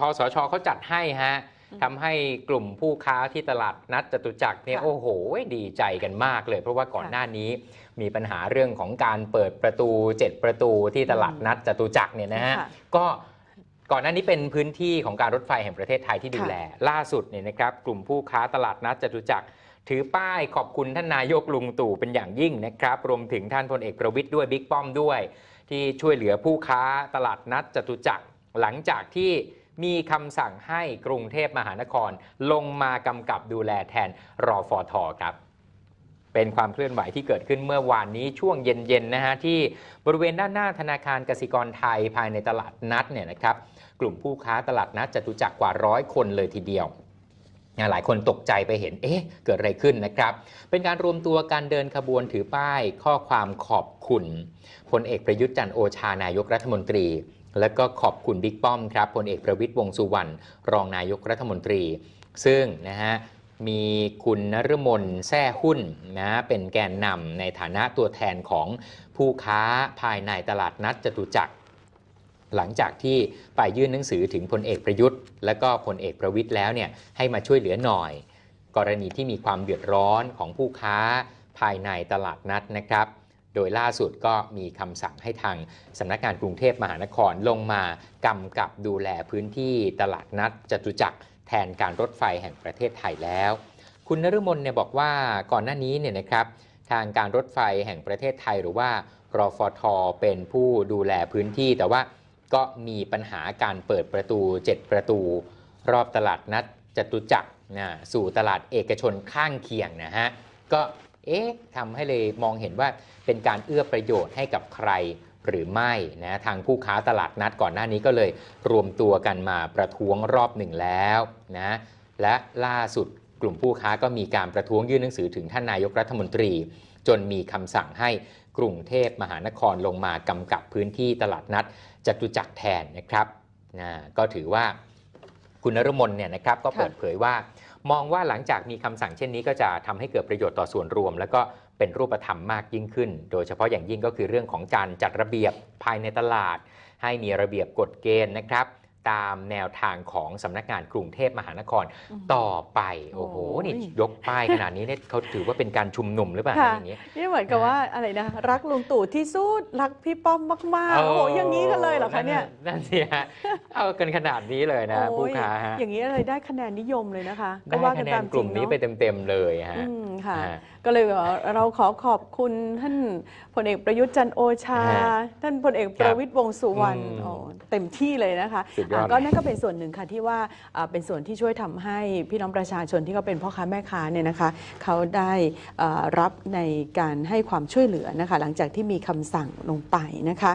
คอสชเขาจัดให้ฮะทำให้กลุ่มผู้ค้าที่ตลาดนัดจตุจักรเนี่ยโอ้โหดีใจกันมากเลยเพราะว่าก่อนหน้านี้ มีปัญหาเรื่องของการเปิดประตู7ประตูที่ตลาดนัดจตุจักรเนี่ยนะฮะะก็ก่อนหน้านี้เป็นพื้นที่ของการรถไฟแห่งประเทศไทยที่ดูแล ล่าสุดเนี่ยนะครับกลุ่มผู้ค้าตลาดนัดจตุจักร ถือป้ายขอบคุณท่านนายกลุงตู่เป็นอย่างยิ่งนะครับรวมถึงท่านพลเอกประวิทย์ด้วยบิ๊กป้อมด้วย ที่ช่วยเหลือผู้ค้าตลาดนัดจตุจักรหลังจากที่มีคำสั่งให้กรุงเทพมหานคร ลงมากำกับดูแลแทนรอฟอทอครับ เป็นความเคลื่อนไหวที่เกิดขึ้นเมื่อวานนี้ช่วงเย็นๆนะฮะที่บริเวณด้านหน้าธนาคารกสิกรไทยภายในตลาดนัดเนี่ยนะครับกลุ่มผู้ค้าตลาดนัดจตุจักรกว่าร้อยคนเลยทีเดียว หลายคนตกใจไปเห็นเอ๊ะเกิดอะไรขึ้นนะครับ เป็นการรวมตัวการเดินขบวนถือป้ายข้อความขอบคุณพลเอกประยุทธ์จันโอชานายกรัฐมนตรีและก็ขอบคุณบิ๊กป้อมครับพลเอกประวิทย์วงสุวรรณรองนายกรัฐมนตรี ซึ่งนะฮะมีคุณนรมนแท่หุ้นนะเป็นแกนนำในฐานะตัวแทนของผู้ค้าภายในตลาดนัดจตุจักร หลังจากที่ไปยื่นหนังสือถึงพลเอกประยุทธ์ และก็พลเอกประวิทย์แล้วเนี่ยให้มาช่วยเหลือหน่อย กรณีที่มีความเดือดร้อนของผู้ค้าภายในตลาดนัดนะครับโดยล่าสุดก็มีคำสั่งให้ทาง สำนักงานกรุงเทพมหานครลงมากำกับดูแลพื้นที่ตลาดนัดจตุจักรแทนการรถไฟแห่งประเทศไทยแล้ว คุณนฤมลเนี่ยบอกว่าก่อนหน้านี้เนี่ยนะครับ ทางการรถไฟแห่งประเทศไทย หรือว่ารอฟทเป็นผู้ดูแลพื้นที่ แต่ว่าก็มีปัญหาการเปิดประตู7ประตู รอบตลาดนัดจตุจักรนะสู่ตลาดเอกชนข้างเคียงนะฮะก็เอ๊ะทำให้เลยมองเห็นว่าเป็นการเอื้อประโยชน์ให้กับใครหรือไม่นะทางผู้ค้าตลาดนัดก่อนหน้านี้ก็เลยรวมตัวกันมาประท้วงรอบหนึ่งแล้วนะและล่าสุดกลุ่มผู้ค้าก็มีการประท้วงยื่นหนังสือถึงท่านนายกรัฐมนตรี จนมีคำสั่งให้กรุงเทพมหานครลงมากำกับพื้นที่ตลาดนัดจตุจักรแทนนะครับนะก็ถือว่าคุณนรมนเนี่ยนะครับก็เปิดเผยว่ามองว่าหลังจากมีคำสั่งเช่นนี้ก็จะทำให้เกิดประโยชน์ต่อส่วนรวม แล้วก็เป็นรูปธรรมมากยิ่งขึ้น โดยเฉพาะอย่างยิ่งก็คือเรื่องของการจัดระเบียบภายในตลาด ให้มีระเบียบกฎเกณฑ์นะครับตามแนวทางของสำนักงานกรุงเทพมหานคร ต่อไปโอ้โหนี่ยกป้ายขนาดนี้เนี่ยเขาถือว่าเป็นการชุมนุมหรือเปล่าอย่างเงี้ยนี่เหมือนกับว่าอะไรนะรักลุงตู่ที่สุดรักพี่ป้อมมาก ๆ โอ้โหอย่างนี้กันเลยเหรอคะเนี่ยนั่นสิฮะเอากันขนาดนี้เลยนะผู้ค้าฮะอย่างนี้อะไรได้คะแนนนิยมเลยนะคะก็ว่ากันตามกลุ่มนี้ไปเต็มๆเลยฮะค่ะ ก็เลยเราขอขอบคุณท่านพลเอกประยุทธ์จันโอชา ท่านพลเอกประวิตยวงสุวรรณเต็มที่เลยนะคะยอดก็นั่นก็เป็นส่วนหนึ่งค่ะที่ว่าเป็นส่วนที่ช่วยทำให้พี่น้องประชาชนที่เขาเป็นพ่อค้าแม่ค้าเนี่ยนะคะ เขาได้รับในการให้ความช่วยเหลือนะคะ หลังจากที่มีคำสั่งลงไปนะคะ